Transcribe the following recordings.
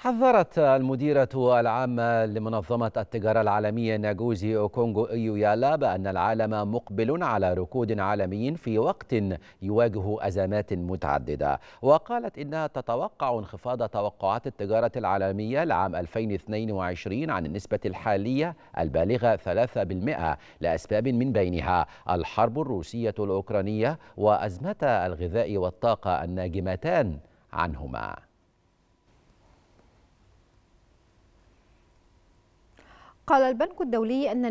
حذرت المديرة العامة لمنظمة التجارة العالمية ناجوزي أوكونغو إيويالا بأن العالم مقبل على ركود عالمي في وقت يواجه أزمات متعددة وقالت إنها تتوقع انخفاض توقعات التجارة العالمية لعام 2022 عن النسبة الحالية البالغة 3% لأسباب من بينها الحرب الروسية الأوكرانية وأزمة الغذاء والطاقة الناجمتان عنهما قال البنك الدولي أن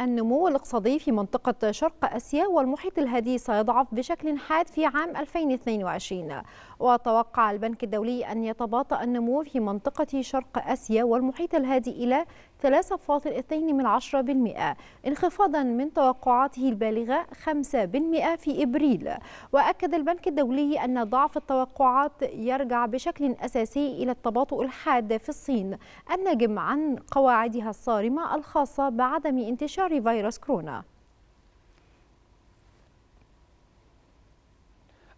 النمو الاقتصادي في منطقة شرق آسيا والمحيط الهادي سيضعف بشكل حاد في عام 2022 وتوقع البنك الدولي أن يتباطأ النمو في منطقة شرق آسيا والمحيط الهادي إلى 3.2% من انخفاضا من توقعاته البالغة 5% في إبريل وأكد البنك الدولي أن ضعف التوقعات يرجع بشكل أساسي إلى التباطؤ الحاد في الصين الناجم عن قواعدها الصارمة الخاصة بعدم انتشار انتشار فيروس كورونا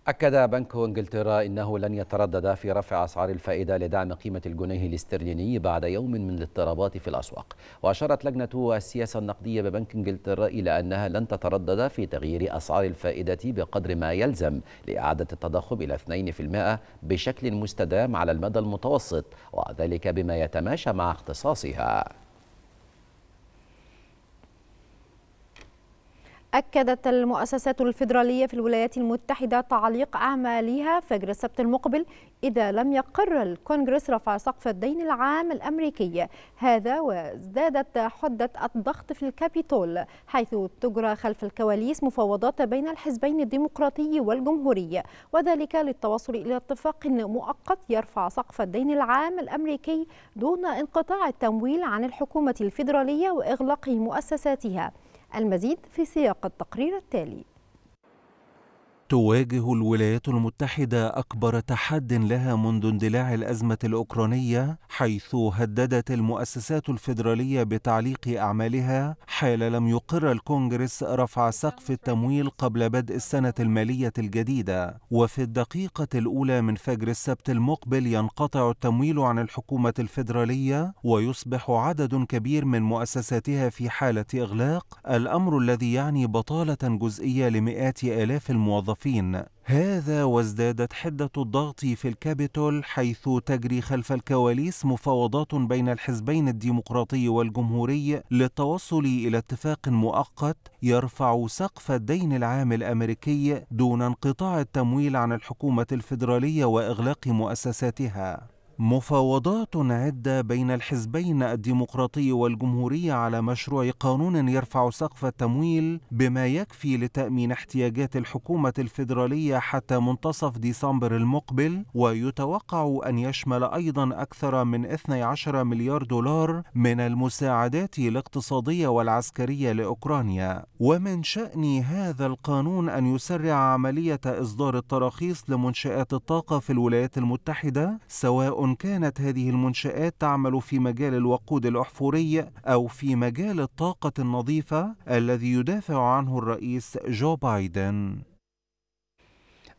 أكد بنك إنجلترا أنه لن يتردد في رفع أسعار الفائدة لدعم قيمة الجنيه الاسترليني بعد يوم من الاضطرابات في الأسواق وأشارت لجنة السياسة النقدية ببنك إنجلترا إلى أنها لن تتردد في تغيير أسعار الفائدة بقدر ما يلزم لإعادة التضخم إلى 2% بشكل مستدام على المدى المتوسط وذلك بما يتماشى مع اختصاصها أكدت المؤسسات الفيدرالية في الولايات المتحدة تعليق أعمالها فجر السبت المقبل إذا لم يقر الكونغرس رفع سقف الدين العام الأمريكي هذا وازدادت حدة الضغط في الكابيتول حيث تجرى خلف الكواليس مفاوضات بين الحزبين الديمقراطي والجمهوري وذلك للتوصل إلى اتفاق مؤقت يرفع سقف الدين العام الأمريكي دون انقطاع التمويل عن الحكومة الفيدرالية وإغلاق مؤسساتها المزيد في سياق التقرير التالي تواجه الولايات المتحدة أكبر تحد لها منذ اندلاع الأزمة الأوكرانية حيث هددت المؤسسات الفيدرالية بتعليق أعمالها حال لم يقر الكونغرس رفع سقف التمويل قبل بدء السنة المالية الجديدة وفي الدقيقة الأولى من فجر السبت المقبل ينقطع التمويل عن الحكومة الفيدرالية ويصبح عدد كبير من مؤسساتها في حالة إغلاق الأمر الذي يعني بطالة جزئية لمئات آلاف الموظفين الصحفيين هذا وازدادت حدة الضغط في الكابيتول حيث تجري خلف الكواليس مفاوضات بين الحزبين الديمقراطي والجمهوري للتوصل إلى اتفاق مؤقت يرفع سقف الدين العام الأمريكي دون انقطاع التمويل عن الحكومة الفيدرالية وإغلاق مؤسساتها مفاوضات عدة بين الحزبين الديمقراطي والجمهوري على مشروع قانون يرفع سقف التمويل بما يكفي لتأمين احتياجات الحكومة الفيدرالية حتى منتصف ديسمبر المقبل ويتوقع أن يشمل أيضا أكثر من 12 مليار دولار من المساعدات الاقتصادية والعسكرية لأوكرانيا ومن شأن هذا القانون أن يسرع عملية إصدار التراخيص لمنشآت الطاقة في الولايات المتحدة سواء إن كانت هذه المنشآت تعمل في مجال الوقود الأحفوري أو في مجال الطاقة النظيفة الذي يدافع عنه الرئيس جو بايدن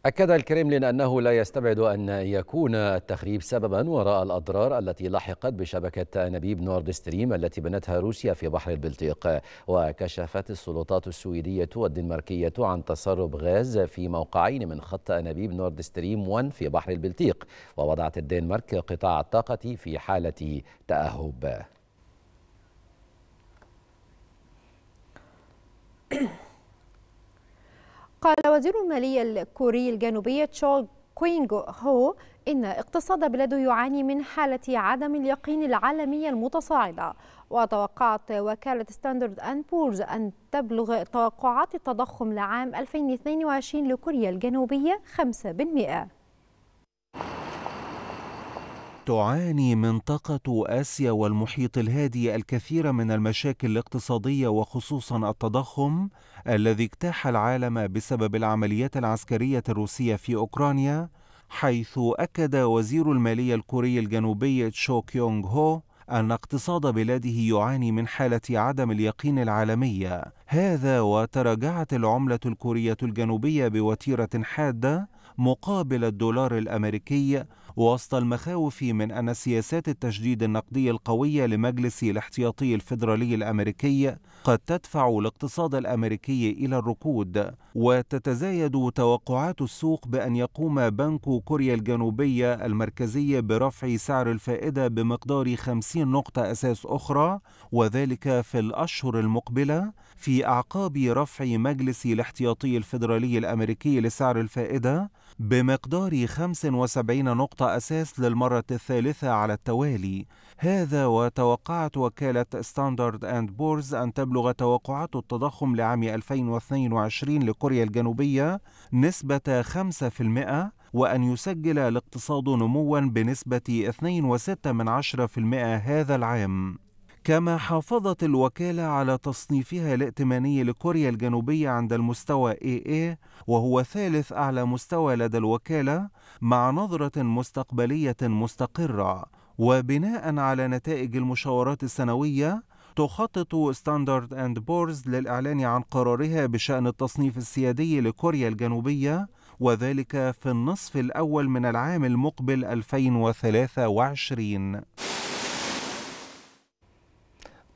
أكد الكريملين أنه لا يستبعد أن يكون التخريب سببا وراء الأضرار التي لحقت بشبكة أنابيب نورد ستريم التي بنتها روسيا في بحر البلطيق وكشفت السلطات السويدية والدنماركية عن تسرب غاز في موقعين من خط أنابيب نورد ستريم 1 في بحر البلطيق ووضعت الدنمارك قطاع الطاقة في حالة تأهب وزير المالية الكوري الجنوبية تشول كوينغ هو إن اقتصاد بلاده يعاني من حالة عدم اليقين العالمية المتصاعدة وتوقعت وكالة ستاندرد أند بورز أن تبلغ توقعات التضخم لعام 2022 لكوريا الجنوبية 5% تعاني منطقة آسيا والمحيط الهادي الكثير من المشاكل الاقتصادية وخصوصا التضخم الذي اجتاح العالم بسبب العمليات العسكرية الروسية في أوكرانيا حيث أكد وزير المالية الكوري الجنوبي تشو كيونغ هو أن اقتصاد بلاده يعاني من حالة عدم اليقين العالمية هذا وتراجعت العملة الكورية الجنوبية بوتيرة حادة مقابل الدولار الأمريكي وسط المخاوف من أن سياسات التجديد النقدي القوية لمجلس الاحتياطي الفيدرالي الأمريكي قد تدفع الاقتصاد الأمريكي إلى الركود وتتزايد توقعات السوق بأن يقوم بنك كوريا الجنوبية المركزي برفع سعر الفائدة بمقدار 50 نقطة أساس أخرى وذلك في الأشهر المقبلة في أعقاب رفع مجلس الاحتياطي الفيدرالي الأمريكي لسعر الفائدة بمقدار 75 نقطة أساس للمرة الثالثة على التوالي هذا وتوقعت وكالة ستاندرد أند بورز أن تبلغ توقعات التضخم لعام 2022 لكوريا الجنوبية نسبة 5% وأن يسجل الاقتصاد نموا بنسبة 2.6% هذا العام كما حافظت الوكالة على تصنيفها الائتماني لكوريا الجنوبية عند المستوى AA وهو ثالث أعلى مستوى لدى الوكالة مع نظرة مستقبلية مستقرة وبناء على نتائج المشاورات السنوية تخطط ستاندرد اند بورز للإعلان عن قرارها بشأن التصنيف السيادي لكوريا الجنوبية وذلك في النصف الأول من العام المقبل 2023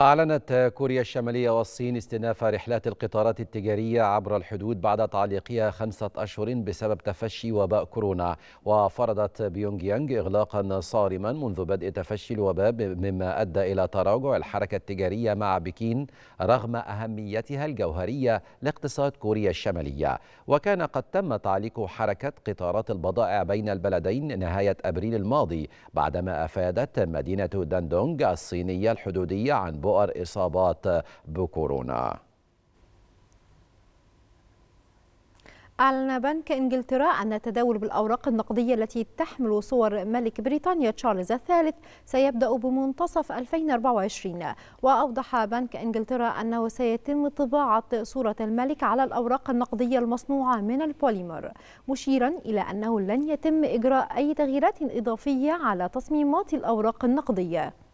أعلنت كوريا الشمالية والصين استئناف رحلات القطارات التجارية عبر الحدود بعد تعليقها خمسة أشهر بسبب تفشي وباء كورونا وفرضت بيونغ يانغ إغلاقا صارما منذ بدء تفشي الوباء مما أدى إلى تراجع الحركة التجارية مع بكين رغم أهميتها الجوهرية لاقتصاد كوريا الشمالية وكان قد تم تعليق حركة قطارات البضائع بين البلدين نهاية أبريل الماضي بعدما أفادت مدينة داندونغ الصينية الحدودية عن بؤر إصابات بكورونا أعلن بنك إنجلترا أن التداول بالأوراق النقدية التي تحمل صور ملك بريطانيا تشارلز الثالث سيبدأ بمنتصف 2024 وأوضح بنك إنجلترا أنه سيتم طباعة صورة الملك على الأوراق النقدية المصنوعة من البوليمر مشيرا إلى أنه لن يتم إجراء أي تغييرات إضافية على تصميمات الأوراق النقدية